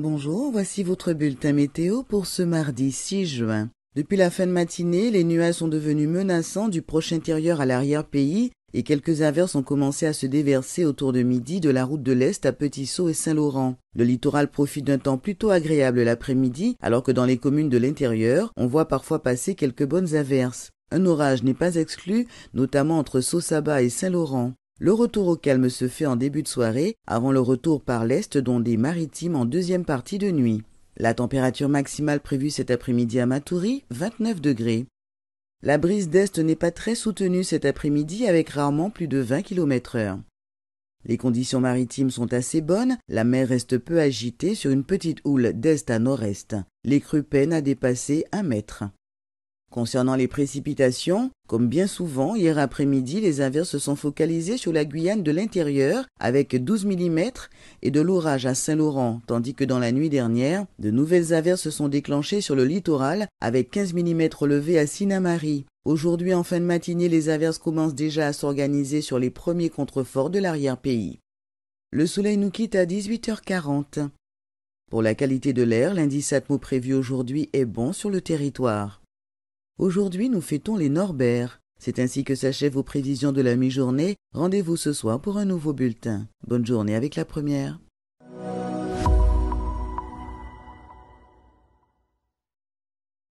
Bonjour, voici votre bulletin météo pour ce mardi 6 juin. Depuis la fin de matinée, les nuages sont devenus menaçants du proche intérieur à l'arrière-pays et quelques averses ont commencé à se déverser autour de midi de la route de l'Est à Petit-Sault et Saint-Laurent. Le littoral profite d'un temps plutôt agréable l'après-midi, alors que dans les communes de l'intérieur, on voit parfois passer quelques bonnes averses. Un orage n'est pas exclu, notamment entre Saussabat et Saint-Laurent. Le retour au calme se fait en début de soirée, avant le retour par l'est dont des maritimes en deuxième partie de nuit. La température maximale prévue cet après-midi à Matoury, 29 degrés. La brise d'est n'est pas très soutenue cet après-midi avec rarement plus de 20 km h Les conditions maritimes sont assez bonnes, la mer reste peu agitée sur une petite houle d'est à nord-est. Les crues peinent à dépasser un mètre. Concernant les précipitations, comme bien souvent, hier après-midi, les averses se sont focalisées sur la Guyane de l'intérieur avec 12 mm et de l'orage à Saint-Laurent, tandis que dans la nuit dernière, de nouvelles averses se sont déclenchées sur le littoral avec 15 mm relevés à Sinamari. Aujourd'hui, en fin de matinée, les averses commencent déjà à s'organiser sur les premiers contreforts de l'arrière-pays. Le soleil nous quitte à 18h40. Pour la qualité de l'air, l'indice atmo prévu aujourd'hui est bon sur le territoire. Aujourd'hui, nous fêtons les Norbert. C'est ainsi que s'achèvent vos prévisions de la mi-journée. Rendez-vous ce soir pour un nouveau bulletin. Bonne journée avec la première.